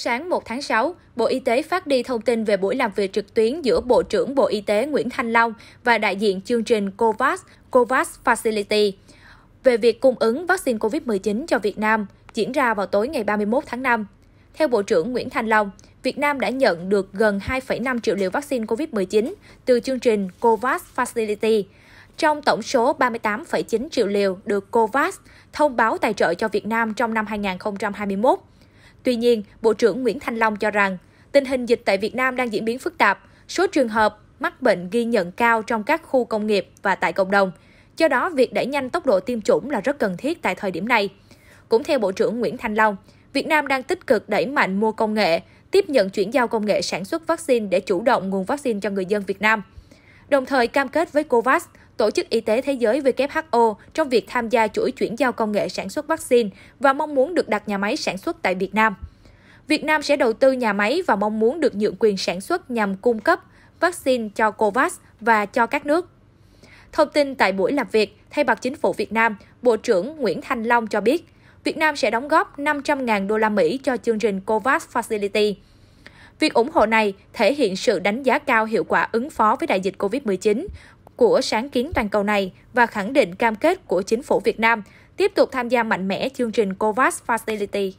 Sáng 1 tháng 6, Bộ Y tế phát đi thông tin về buổi làm việc trực tuyến giữa Bộ trưởng Bộ Y tế Nguyễn Thanh Long và đại diện chương trình COVAX, COVAX Facility về việc cung ứng vaccine COVID-19 cho Việt Nam diễn ra vào tối ngày 31 tháng 5. Theo Bộ trưởng Nguyễn Thanh Long, Việt Nam đã nhận được gần 2,5 triệu liều vaccine COVID-19 từ chương trình COVAX Facility. Trong tổng số 38,9 triệu liều được COVAX thông báo tài trợ cho Việt Nam trong năm 2021, Tuy nhiên, Bộ trưởng Nguyễn Thanh Long cho rằng, tình hình dịch tại Việt Nam đang diễn biến phức tạp, số trường hợp mắc bệnh ghi nhận cao trong các khu công nghiệp và tại cộng đồng. Do đó, việc đẩy nhanh tốc độ tiêm chủng là rất cần thiết tại thời điểm này. Cũng theo Bộ trưởng Nguyễn Thanh Long, Việt Nam đang tích cực đẩy mạnh mua công nghệ, tiếp nhận chuyển giao công nghệ sản xuất vaccine để chủ động nguồn vaccine cho người dân Việt Nam. Đồng thời cam kết với COVAX Tổ chức Y tế Thế giới WHO trong việc tham gia chuỗi chuyển giao công nghệ sản xuất vaccine và mong muốn được đặt nhà máy sản xuất tại Việt Nam. Việt Nam sẽ đầu tư nhà máy và mong muốn được nhượng quyền sản xuất nhằm cung cấp vaccine cho COVAX và cho các nước. Thông tin tại buổi làm việc, thay mặt chính phủ Việt Nam, Bộ trưởng Nguyễn Thanh Long cho biết, Việt Nam sẽ đóng góp 500.000 đô la Mỹ cho chương trình COVAX Facility. Việc ủng hộ này thể hiện sự đánh giá cao hiệu quả ứng phó với đại dịch COVID-19 của sáng kiến toàn cầu này và khẳng định cam kết của chính phủ Việt Nam tiếp tục tham gia mạnh mẽ chương trình COVAX Facility.